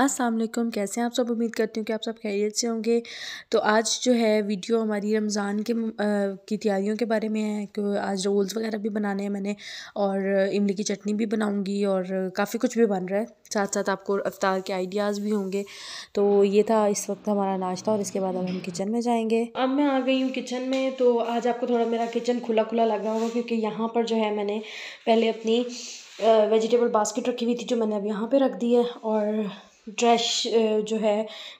असलम कैसे हैं आप सब उम्मीद करती हूँ कि आप सब खैरियत से होंगे तो आज जो है वीडियो हमारी रमज़ान के आ, की तैयारियों के बारे में है कि आज रोल्स वगैरह भी बनाने हैं मैंने और इमली की चटनी भी बनाऊंगी और काफ़ी कुछ भी बन रहा है साथ साथ आपको अफ्तार के आइडियाज़ भी होंगे तो ये था इस वक्त हमारा नाश्ता और इसके बाद अब हम किचन में जाएंगे अब मैं आ गई हूँ किचन में तो आज आपको थोड़ा मेरा किचन खुला खुला लग रहा होगा क्योंकि यहाँ पर जो है मैंने पहले अपनी वेजिटेबल बास्केट रखी हुई थी जो मैंने अब यहाँ पर रख दी है और ट्रैश जो है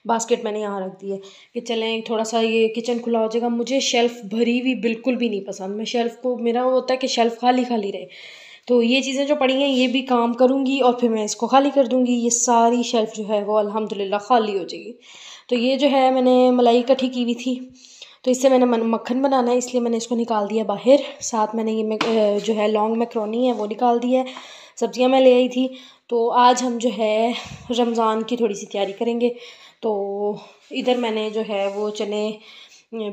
बास्केट मैंने यहाँ रख दी है कि चलें थोड़ा सा ये किचन खुला हो जाएगा मुझे शेल्फ़ भरी हुई बिल्कुल भी नहीं पसंद मैं शेल्फ़ को मेरा वो होता है कि शेल्फ़ खाली खाली रहे तो ये चीज़ें जो पड़ी हैं ये भी काम करूँगी और फिर मैं इसको खाली कर दूँगी ये सारी शेल्फ़ जो है वो अलहमदिल्ला खाली हो जाएगी तो ये जो है मैंने मलाई इकट्ठी की हुई थी तो इससे मैंने मन मक्खन बनाना है इसलिए मैंने इसको निकाल दिया बाहर साथ मैंने ये जो है लॉन्ग मैक्रोनी है वो निकाल दी है सब्जियां मैं ले आई थी तो आज हम जो है रमज़ान की थोड़ी सी तैयारी करेंगे तो इधर मैंने जो है वो चने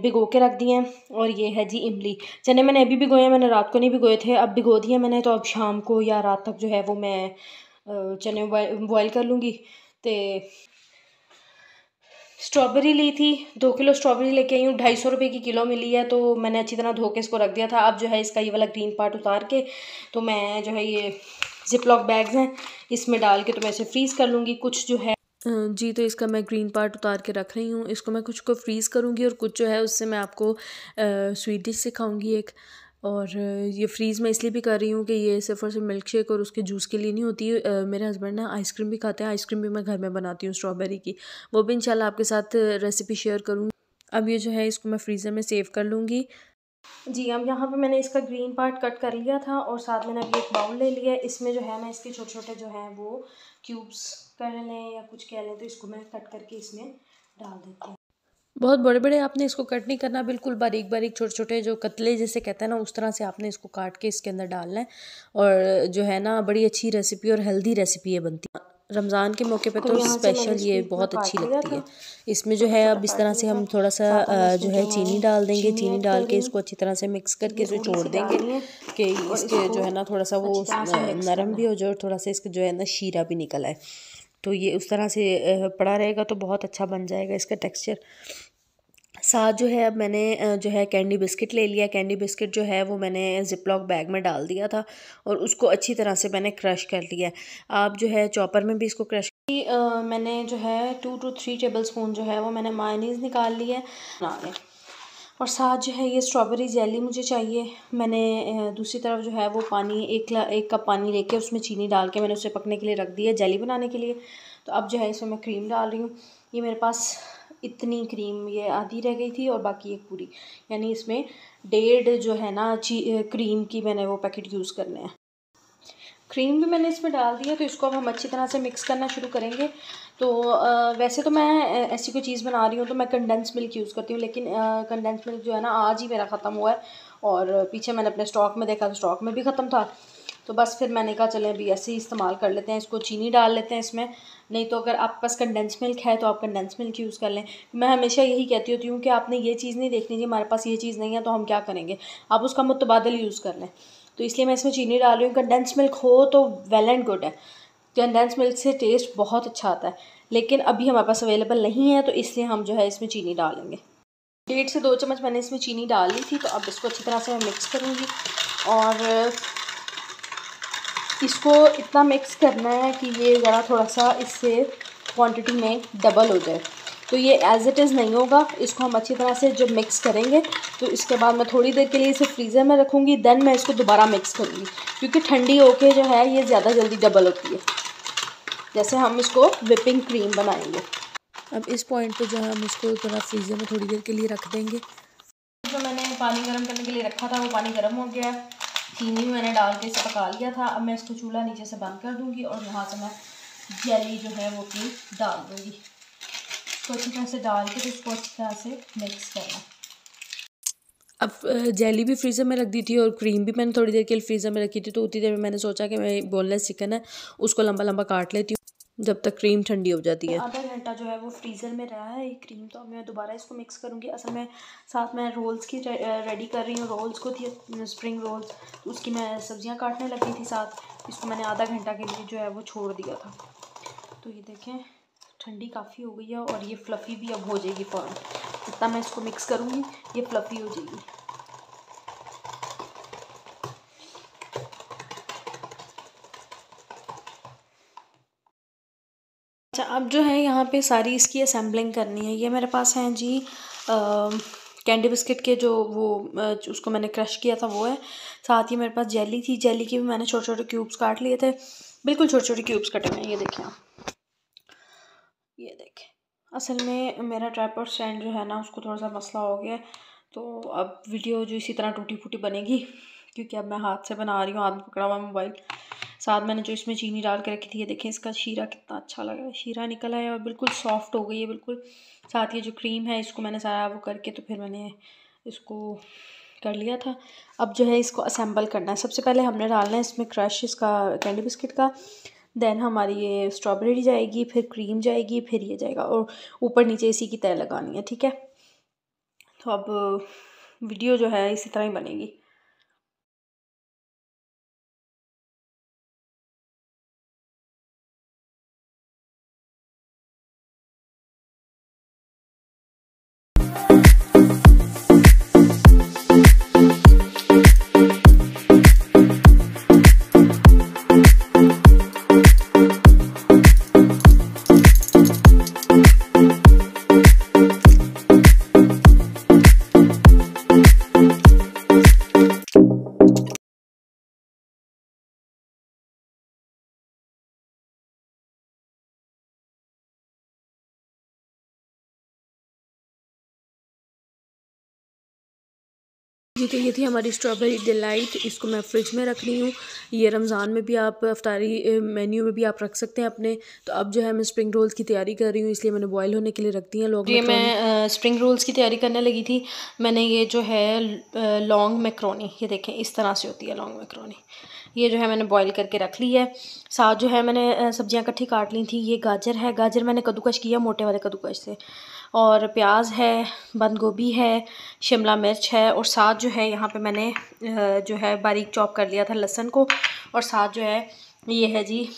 भिगो के रख दिए हैं और ये है जी इमली चने मैंने अभी भिगोए हैं मैंने रात को नहीं भिगोए थे अब भिगो दिए मैंने तो अब शाम को या रात तक जो है वो मैं चने बॉयल कर लूँगी तो स्ट्रॉबेरी ली थी दो किलो स्ट्रॉबेरी लेके आई हूँ ढाई सौ रुपये की किलो मिली है तो मैंने अच्छी तरह धो के इसको रख दिया था अब जो है इसका ये वाला ग्रीन पार्ट उतार के तो मैं जो है ये जिपलॉक बैग्स हैं इसमें डाल के तो मैं इसे फ्रीज़ कर लूँगी कुछ जो है जी तो इसका मैं ग्रीन पार्ट उतार के रख रही हूँ इसको मैं कुछ को फ्रीज़ करूँगी और कुछ जो है उससे मैं आपको स्वीट डिश सिखाऊँगी एक और ये फ्रीज़ मैं इसलिए भी कर रही हूँ कि ये सिर्फ और सिर्फ मिल्क शेक और उसके जूस के लिए नहीं होती मेरे हस्बैंड ना आइसक्रीम भी खाते हैं आइसक्रीम भी मैं घर में बनाती हूँ स्ट्रॉबेरी की वो भी इंशाल्लाह आपके साथ रेसिपी शेयर करूँगी अब ये जो है इसको मैं फ्रीज़र में सेव कर लूँगी जी अब यहाँ पर मैंने इसका ग्रीन पार्ट कट कर लिया था और साथ मैंने अभी एक बाउल ले लिया इसमें जो है मैं इसके छोटे छोटे जो हैं वो क्यूब्स कर लें या कुछ कह लें तो इसको मैं कट करके इसमें डाल देती हूँ बहुत बड़े बड़े आपने इसको कट नहीं करना बिल्कुल बारीक बारीक छोटे छोटे जो कतले जैसे कहते हैं ना उस तरह से आपने इसको काट के इसके अंदर डालना है और जो है ना बड़ी अच्छी रेसिपी और हेल्दी रेसिपी है बनती है रमज़ान के मौके पे तो, तो स्पेशल ये बहुत अच्छी लगती है इसमें जो है अब इस तरह से हम थोड़ा सा जो है चीनी डाल देंगे चीनी डाल के इसको अच्छी तरह से मिक्स करके इसे छोड़ देंगे कि इसके जो है ना थोड़ा सा वो नरम भी हो जाए और थोड़ा सा इसका जो है ना शीरा भी निकल आए तो ये उस तरह से पड़ा रहेगा तो बहुत अच्छा बन जाएगा इसका टेक्सचर साथ जो है अब मैंने जो है कैंडी बिस्किट ले लिया कैंडी बिस्किट जो है वो मैंने जिपलॉक बैग में डाल दिया था और उसको अच्छी तरह से मैंने क्रश कर लिया आप जो है चॉपर में भी इसको क्रश मैंने जो है two to three tablespoon जो है वो मैंने मायनीज निकाल ली है और साथ जो है ये स्ट्रॉबेरी जेली मुझे चाहिए मैंने दूसरी तरफ जो है वो पानी एक एक कप पानी लेके उसमें चीनी डाल के मैंने उसे पकने के लिए रख दिया जेली बनाने के लिए तो अब जो है इसमें मैं क्रीम डाल रही हूँ ये मेरे पास इतनी क्रीम ये आधी रह गई थी और बाकी एक पूरी यानी इसमें डेढ़ जो है ना ची क्रीम की मैंने वो पैकेट यूज़ करने हैं क्रीम भी मैंने इसमें डाल दी है तो इसको अब हम अच्छी तरह से मिक्स करना शुरू करेंगे तो वैसे तो मैं ऐसी कोई चीज़ बना रही हूँ तो मैं कंडेंस मिल्क यूज़ करती हूँ लेकिन कंडेंस मिल्क जो है ना आज ही मेरा ख़त्म हुआ है और पीछे मैंने अपने स्टॉक में देखा तो स्टॉक में भी ख़त्म था तो बस फिर मैंने कहा चलें अभी ऐसे ही इस्तेमाल कर लेते हैं इसको चीनी डाल लेते हैं इसमें नहीं तो अगर आप पास कंडेंस मिल्क है तो आप कंडेंस मिल्क यूज़ कर लें मैं हमेशा यही कहती होती हूँ कि आपने ये चीज़ नहीं देखनी जी हमारे पास ये चीज़ नहीं है तो हम क्या करेंगे आप उसका मुतबादल यूज़ कर लें तो इसलिए मैं इसमें चीनी डाल रही हूँ कंडेंस मिल्क हो तो वेल एंड गुड है कंडेंस मिल्क से टेस्ट बहुत अच्छा आता है लेकिन अभी हमारे पास अवेलेबल नहीं है तो इसलिए हम जो है इसमें चीनी डालेंगे डेढ़ से दो चम्मच मैंने इसमें चीनी डाल ली थी तो अब इसको अच्छी तरह से मैं मिक्स करूँगी और इसको इतना मिक्स करना है कि ये ज़रा थोड़ा सा इससे क्वांटिटी में डबल हो जाए तो ये एज़ इट इज़ नहीं होगा इसको हम अच्छी तरह से जब मिक्स करेंगे तो इसके बाद मैं थोड़ी देर के लिए इसे फ्रीज़र में रखूँगी दैन मैं इसको दोबारा मिक्स करूँगी क्योंकि ठंडी होके जो है ये ज़्यादा जल्दी डबल होती है जैसे हम इसको विपिंग क्रीम बनाएंगे अब इस पॉइंट पे जो है हम इसको थोड़ा फ्रीज़र में थोड़ी देर के लिए रख देंगे जो मैंने पानी गर्म करने के लिए रखा था वो पानी गर्म हो गया चीनी मैंने डाल के इसे पका लिया था अब मैं इसको चूल्हा नीचे से बंद कर दूँगी और वहाँ से मैं जेली जो है वो की डाल दूँगी इसको अच्छी तरह से डाल के फिर तो इसको अच्छी तरह से मिक्स करना अब जेली भी फ्रीज़र में रख दी थी और क्रीम भी मैंने थोड़ी देर के लिए फ्रीज़र में रखी थी तो उतनी देर में मैंने सोचा कि मैं बोनलेस चिकन है उसको लंबा लंबा काट लेती हूँ जब तक क्रीम ठंडी हो जाती है तो आधा घंटा जो है वो फ्रीज़र में रहा है ये क्रीम तो मैं दोबारा इसको मिक्स करूँगी असल में साथ में रोल्स की रेडी कर रही हूँ रोल्स को थी स्प्रिंग रोल्स तो उसकी मैं सब्ज़ियाँ काटने लगी थी साथ इसको मैंने आधा घंटा के लिए जो है वो छोड़ दिया था तो ये देखें ठंडी काफ़ी हो गई है और ये फ्लफ़ी भी अब हो जाएगी फॉर्म इतना मैं इसको मिक्स करूँगी ये फ्लफ़ी हो जाएगी अच्छा अब जो है यहाँ पे सारी इसकी असेंबलिंग करनी है ये मेरे पास हैं जी कैंडी बिस्किट के जो वो उसको मैंने क्रश किया था वो है साथ ही मेरे पास जेली थी जेली के भी मैंने छोटे छोटे क्यूब्स काट लिए थे बिल्कुल छोटे छोटे क्यूब्स कटे हुए हैं ये देखिए आप असल में मेरा ट्राईपोर्ट स्टैंड जो है ना उसको थोड़ा सा मसला हो गया तो अब वीडियो जो इसी तरह टूटी फूटी बनेगी क्योंकि अब मैं हाथ से बना रही हूँ हाथ में पकड़ा हुआ मोबाइल साथ मैंने जो इसमें चीनी डाल के रखी थी ये देखें इसका शीरा कितना अच्छा लगा है शीरा निकला है और बिल्कुल सॉफ्ट हो गई है बिल्कुल साथ ये जो क्रीम है इसको मैंने सारा वो करके तो फिर मैंने इसको कर लिया था अब जो है इसको असेंबल करना है सबसे पहले हमने डालना है इसमें क्रश इसका कैंडी बिस्किट का देन हमारी ये स्ट्रॉबेरी जाएगी फिर क्रीम जाएगी फिर ये जाएगा और ऊपर नीचे इसी की तय लगानी है ठीक है तो अब वीडियो जो है इसी तरह ही बनेगी जी तो ये थी हमारी स्ट्रॉबेरी डिलाइट इसको मैं फ्रिज में रख रही हूँ ये रमज़ान में भी आप अफ्तारी मेन्यू में भी आप रख सकते हैं अपने तो अब जो है मैं स्प्रिंग रोल्स की तैयारी कर रही हूँ इसलिए मैंने बॉयल होने के लिए रख दी हैं लोग ये मैं स्प्रिंग रोल्स की तैयारी करने लगी थी मैंने ये जो है लॉन्ग मैक्रोनी ये देखें इस तरह से होती है लॉन्ग मैक्रोनी ये जो है मैंने बॉईल करके रख ली है साथ जो है मैंने सब्जियां इकट्ठी काट ली थी ये गाजर है गाजर मैंने कद्दूकश किया मोटे वाले कद्दूकश से और प्याज है बंद गोभी है शिमला मिर्च है और साथ जो है यहाँ पे मैंने जो है बारीक चॉप कर लिया था लहसन को और साथ जो है ये है जी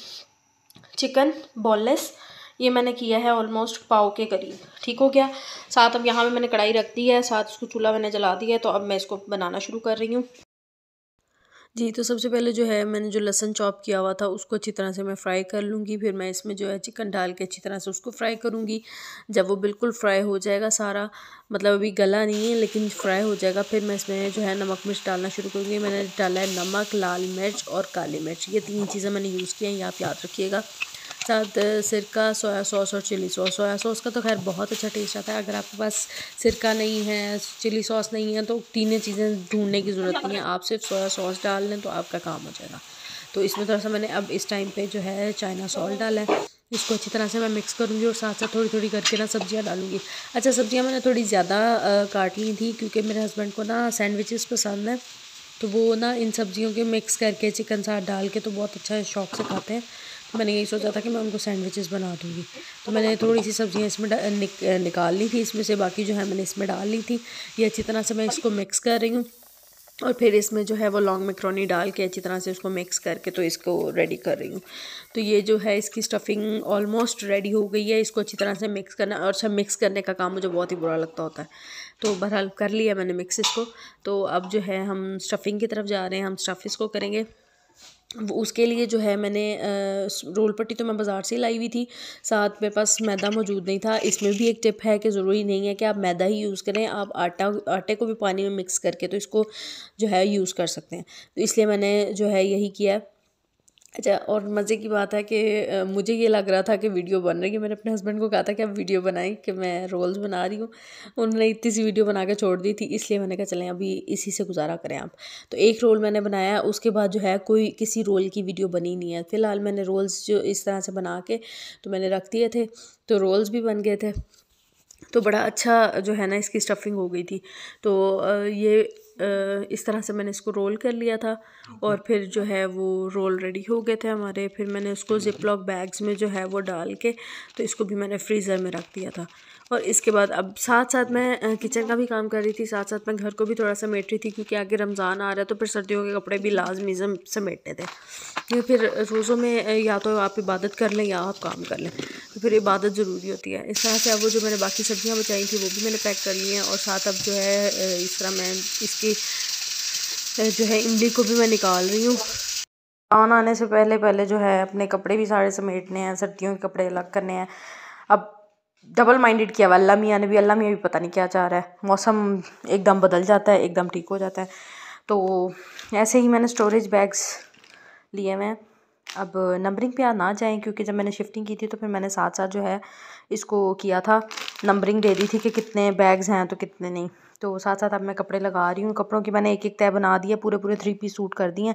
चिकन बोनलेस ये मैंने किया है ऑलमोस्ट पाव के करीब ठीक हो गया साथ अब यहाँ पे मैंने कढ़ाई रख दी है साथ उसको चूल्हा मैंने जला दिया है तो अब मैं इसको बनाना शुरू कर रही हूँ जी तो सबसे पहले जो है मैंने जो लहसन चॉप किया हुआ था उसको अच्छी तरह से मैं फ्राई कर लूँगी फिर मैं इसमें जो है चिकन डाल के अच्छी तरह से उसको फ्राई करूँगी जब वो बिल्कुल फ्राई हो जाएगा सारा मतलब अभी गला नहीं है लेकिन फ्राई हो जाएगा फिर मैं इसमें जो है नमक मिर्च डालना शुरू करूँगी मैंने डाला है नमक लाल मिर्च और काली मिर्च ये तीन चीज़ें मैंने यूज़ की हैं ये आप याद रखिएगा साथ सिरका सोया सॉस और चिली सॉस सोया सॉस का तो खैर बहुत अच्छा टेस्ट आता है अगर आपके पास सिरका नहीं है चिली सॉस नहीं है तो तीनों चीज़ें ढूंढने की ज़रूरत नहीं है आप सिर्फ सोया सॉस डाल लें तो आपका काम हो जाएगा तो इसमें थोड़ा सा मैंने अब इस टाइम पे जो है चाइना सॉल्ट डाला है इसको अच्छी तरह से मैं मिक्स करूँगी और साथ साथ थोड़ी थोड़ी करके ना सब्जियाँ डालूंगी अच्छा सब्जियाँ मैंने थोड़ी ज़्यादा काट ली थी क्योंकि मेरे हस्बैंड को ना सैंडविचेस पसंद है तो वो ना इन सब्जियों के मिक्स करके चिकन साथ डाल के तो बहुत अच्छा शौक से खाते हैं तो मैंने यही सोचा था कि मैं उनको सैंडविचेस बना दूँगी तो मैंने थोड़ी सी सब्ज़ियाँ इसमें निक, निकाल ली थी इसमें से बाकी जो है मैंने इसमें डाल ली थी ये अच्छी तरह से मैं इसको मिक्स कर रही हूँ और फिर इसमें जो है वो लॉन्ग मैक्रोनी डाल के अच्छी तरह से उसको मिक्स करके तो इसको रेडी कर रही हूँ तो ये जो है इसकी स्टफिंग ऑलमोस्ट रेडी हो गई है इसको अच्छी तरह से मिक्स करना और सब मिक्स करने का काम मुझे बहुत ही बुरा लगता होता है तो बहरहाल कर लिया मैंने मिक्स इसको तो अब जो है हम स्टफ़िंग की तरफ जा रहे हैं हम स्टफ़ इसको करेंगे उसके लिए जो है मैंने रोल पट्टी तो मैं बाज़ार से लाई हुई थी साथ मेरे पास मैदा मौजूद नहीं था इसमें भी एक टिप है कि ज़रूरी नहीं है कि आप मैदा ही यूज़ करें आप आटा आटे को भी पानी में मिक्स करके तो इसको जो है यूज़ कर सकते हैं तो इसलिए मैंने जो है यही किया अच्छा और मज़े की बात है कि मुझे ये लग रहा था कि वीडियो बन रही है मैंने अपने हस्बैंड को कहा था कि आप वीडियो बनाएं कि मैं रोल्स बना रही हूँ उन्होंने इतनी सी वीडियो बना के छोड़ दी थी इसलिए मैंने कहा चलें अभी इसी से गुजारा करें आप तो एक रोल मैंने बनाया उसके बाद जो है कोई किसी रोल की वीडियो बनी नहीं है फ़िलहाल मैंने रोल्स जो इस तरह से बना के तो मैंने रख दिए थे तो रोल्स भी बन गए थे तो बड़ा अच्छा जो है ना इसकी स्टफिंग हो गई थी तो ये इस तरह से मैंने इसको रोल कर लिया था और फिर जो है वो रोल रेडी हो गए थे हमारे फिर मैंने उसको ज़िप लॉक बैग्स में जो है वो डाल के तो इसको भी मैंने फ्रीज़र में रख दिया था और इसके बाद अब साथ साथ मैं किचन का भी काम कर रही थी साथ साथ मैं घर को भी थोड़ा समेट रही थी क्योंकि आगे रमज़ान आ रहा है तो फिर सर्दियों के कपड़े भी लाजमी समेटने थे या फिर रोज़ों में या तो आप इबादत कर लें या आप काम कर लें तो फिर इबादत ज़रूरी होती है इस तरह से अब वो जो मैंने बाकी सब्ज़ियाँ बचाई थी वो भी मैंने पैक कर ली हैं और साथ अब जो है इस तरह मैं इसकी जो है इमली को भी मैं निकाल रही हूँ ऑन आने से पहले पहले जो है अपने कपड़े भी सारे समेटने हैं सर्दियों के कपड़े अलग करने हैं अब डबल माइंडेड किया हुआ अल्लाह मियाँ ने भी अल्लाह मियाँ भी पता नहीं क्या चाह रहा है मौसम एकदम बदल जाता है एकदम ठीक हो जाता है तो ऐसे ही मैंने स्टोरेज बैग्स लिए हुए हैं अब नंबरिंग पे ना जाएं क्योंकि जब मैंने शिफ्टिंग की थी तो फिर मैंने साथ साथ जो है इसको किया था नंबरिंग दे दी थी कि कितने बैग्स हैं तो कितने नहीं तो साथ साथ अब मैं कपड़े लगा रही हूँ कपड़ों की मैंने एक एक तय बना दिया पूरे पूरे थ्री पीस सूट कर दिए हैं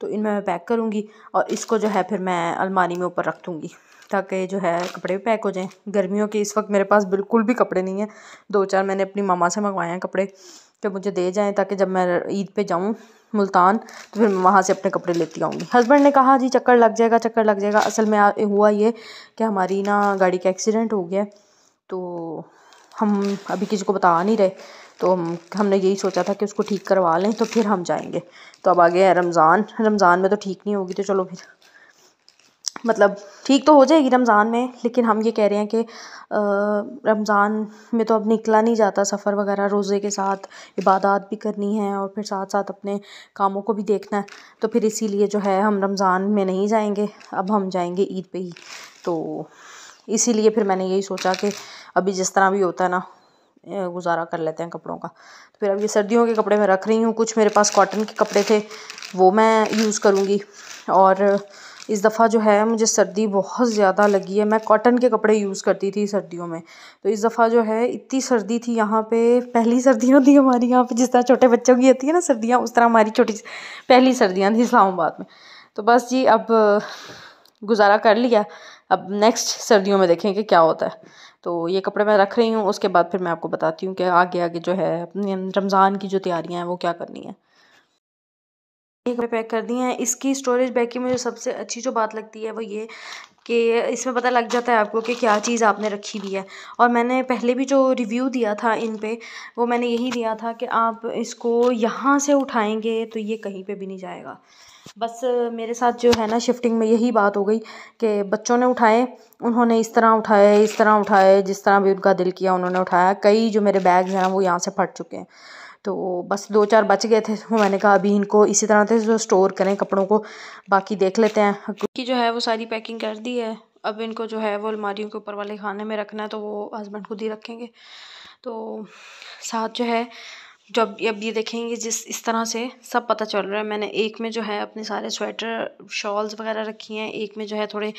तो इनमें मैं पैक करूँगी और इसको जो है फिर मैं अलमारी में ऊपर रख दूँगी ताकि जो है कपड़े भी पैक हो जाएँ गर्मियों के इस वक्त मेरे पास बिल्कुल भी कपड़े नहीं हैं दो चार मैंने अपनी मामा से मंगवाए हैं कपड़े कि मुझे दे जाएँ ताकि जब मैं ईद पे जाऊँ मुल्तान तो फिर मैं वहाँ से अपने कपड़े लेती आऊँगी हस्बैंड ने कहा जी चक्कर लग जाएगा चक्कर लग जाएगा असल में हुआ ये कि हमारी ना गाड़ी का एक्सीडेंट हो गया तो हम अभी किसी को बता नहीं रहे तो हम हमने यही सोचा था कि उसको ठीक करवा लें तो फिर हम जाएंगे तो अब आ गया रमज़ान रमज़ान में तो ठीक नहीं होगी तो चलो फिर मतलब ठीक तो हो जाएगी रमज़ान में लेकिन हम ये कह रहे हैं कि रमज़ान में तो अब निकला नहीं जाता सफ़र वगैरह रोज़े के साथ इबादत भी करनी है और फिर साथ साथ अपने कामों को भी देखना है तो फिर इसीलिए जो है हम रमज़ान में नहीं जाएंगे अब हम जाएंगे ईद पे ही तो इसीलिए फिर मैंने यही सोचा कि अभी जिस तरह भी होता है ना गुजारा कर लेते हैं कपड़ों का तो फिर अब ये सर्दियों के कपड़े मैं रख रही हूँ कुछ मेरे पास कॉटन के कपड़े थे वो मैं यूज़ करूँगी और इस दफ़ा जो है मुझे सर्दी बहुत ज़्यादा लगी है मैं कॉटन के कपड़े यूज़ करती थी सर्दियों में तो इस दफ़ा जो है इतनी सर्दी थी यहाँ पे पहली सर्दी होती है हमारे यहाँ पे जिस तरह छोटे बच्चों की होती है ना सर्दियाँ उस तरह हमारी छोटी पहली सर्दियाँ थी इस्लामाबाद में तो बस जी अब गुजारा कर लिया अब नेक्स्ट सर्दियों में देखें कि क्या होता है तो ये कपड़े मैं रख रही हूँ उसके बाद फिर मैं आपको बताती हूँ कि आगे आगे जो है अपने रमज़ान की जो तैयारियाँ हैं वो क्या करनी है एक में पैक कर दी हैं इसकी स्टोरेज बैग की मुझे सबसे अच्छी जो बात लगती है वो ये कि इसमें पता लग जाता है आपको कि क्या चीज़ आपने रखी हुई है और मैंने पहले भी जो रिव्यू दिया था इन पे वो मैंने यही दिया था कि आप इसको यहाँ से उठाएंगे तो ये कहीं पे भी नहीं जाएगा बस मेरे साथ जो है ना शिफ्टिंग में यही बात हो गई कि बच्चों ने उठाए उन्होंने इस तरह उठाए इस तरह उठाए जिस तरह भी उनका दिल किया उन्होंने उठाया कई जो मेरे बैग हैं वो यहाँ से फट चुके हैं तो बस दो चार बच गए थे तो मैंने कहा अभी इनको इसी तरह से जो स्टोर करें कपड़ों को बाकी देख लेते हैं क्योंकि जो है वो सारी पैकिंग कर दी है अब इनको जो है वो अलमारियों के ऊपर वाले खाने में रखना है तो वो हस्बैंड खुद ही रखेंगे तो साथ जो है जब अब ये देखेंगे जिस इस तरह से सब पता चल रहा है मैंने एक में जो है अपने सारे स्वेटर शॉल्स वगैरह रखी हैं एक में जो है थोड़े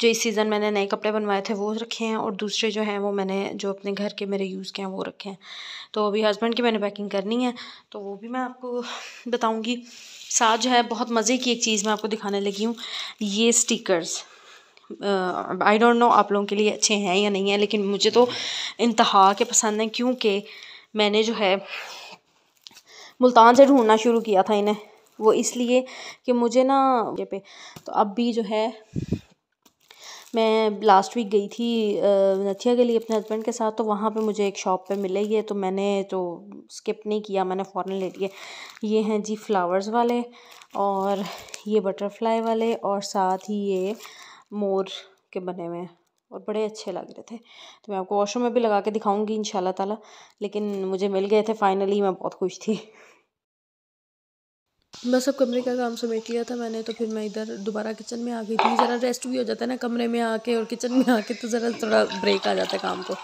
जो इस सीज़न मैंने नए कपड़े बनवाए थे वो रखे हैं और दूसरे जो हैं वो मैंने जो अपने घर के मेरे यूज़ के हैं वो रखे हैं तो अभी हस्बैंड की मैंने पैकिंग करनी है तो वो भी मैं आपको बताऊँगी साथ जो है बहुत मज़े की एक चीज़ मैं आपको दिखाने लगी हूँ ये स्टिकर्स आई डोंट नो आप लोगों के लिए अच्छे हैं या नहीं है लेकिन मुझे तो इंतहा के पसंद हैं क्योंकि मैंने जो है मुल्तान से ढूंढना शुरू किया था इन्हें वो इसलिए कि मुझे ना पे तो अब भी जो है मैं लास्ट वीक गई थी नथिया के लिए अपने हस्बैंड के साथ तो वहाँ पे मुझे एक शॉप पे मिले ये तो मैंने तो स्किप नहीं किया मैंने फ़ौरन ले लिए ये हैं जी फ्लावर्स वाले और ये बटरफ्लाई वाले और साथ ही ये मोर के बने हुए हैं और बड़े अच्छे लग रहे थे तो मैं आपको वॉशरूम में भी लगा के दिखाऊंगी इन ताला लेकिन मुझे मिल गए थे फाइनली मैं बहुत खुश थी मैं सब कमरे का काम समेट लिया था मैंने तो फिर मैं इधर दोबारा किचन में आ गई थी ज़रा रेस्ट भी हो जाता है ना कमरे में आके और किचन में आके तो ज़रा थोड़ा ब्रेक आ जाता है काम को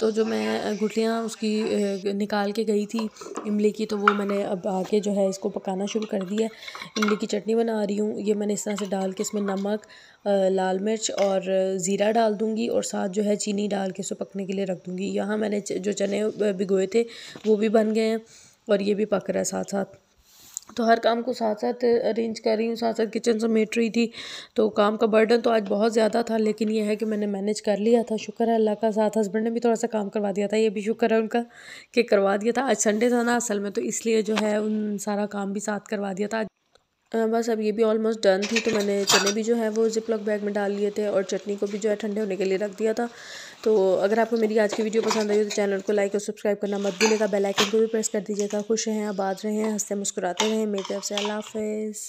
तो जो मैं गुठलियाँ उसकी निकाल के गई थी इमली की तो वो मैंने अब आके जो है इसको पकाना शुरू कर दिया इमली की चटनी बना रही हूँ ये मैंने इस तरह से डाल के इसमें नमक लाल मिर्च और ज़ीरा डाल दूँगी और साथ जो है चीनी डाल के इसको पकने के लिए रख दूँगी यहाँ मैंने जो चने भिगोए थे वो भी बन गए हैं और ये भी पक रहा है साथ साथ तो हर काम को साथ साथ अरेंज कर रही हूँ साथ साथ किचन समेट रही थी तो काम का बर्डन तो आज बहुत ज़्यादा था लेकिन यह है कि मैंने मैनेज कर लिया था शुक्र है अल्लाह का साथ हस्बैंड ने भी थोड़ा सा काम करवा दिया था ये भी शुक्र है उनका कि करवा दिया था आज संडे था ना असल में तो इसलिए जो है उन सारा काम भी साथ करवा दिया था बस अब ये भी ऑलमोस्ट डन थी तो मैंने चने भी जो है वो लॉक बैग में डाल लिए थे और चटनी को भी जो है ठंडे होने के लिए रख दिया था तो अगर आपको मेरी आज की वीडियो पसंद आई हो तो चैनल को लाइक और सब्सक्राइब करना मत भूलिएगा बेल आइकन को भी प्रेस कर दीजिएगा खुश रहें आबाद हैं हंसते मुस्कुराते रहें मेरी तरफ से अल्लाह हाफिज़